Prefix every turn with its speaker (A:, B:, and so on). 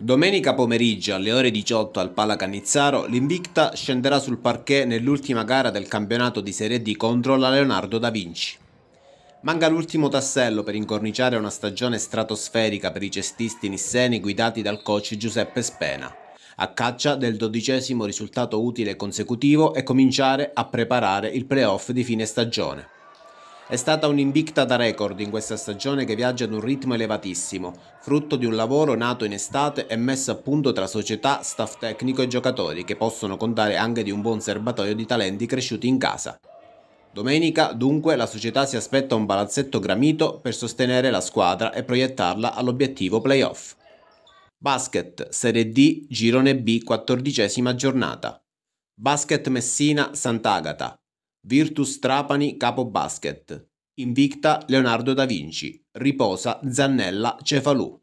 A: Domenica pomeriggio alle ore 18 al Pala Cannizzaro, l'Invicta scenderà sul parquet nell'ultima gara del campionato di Serie D contro la Leonardo da Vinci. Manca l'ultimo tassello per incorniciare una stagione stratosferica per i cestisti nisseni guidati dal coach Giuseppe Spena, a caccia del dodicesimo risultato utile consecutivo e cominciare a preparare il playoff di fine stagione. È stata un'invicta da record in questa stagione che viaggia ad un ritmo elevatissimo, frutto di un lavoro nato in estate e messo a punto tra società, staff tecnico e giocatori che possono contare anche di un buon serbatoio di talenti cresciuti in casa. Domenica, dunque, la società si aspetta un palazzetto gramito per sostenere la squadra e proiettarla all'obiettivo playoff. Basket, Serie D, Girone B, quattordicesima giornata. Basket Messina, Sant'Agata. Virtus Trapani Capo Basket, Invicta Leonardo da Vinci, Riposa Zannella Cefalù.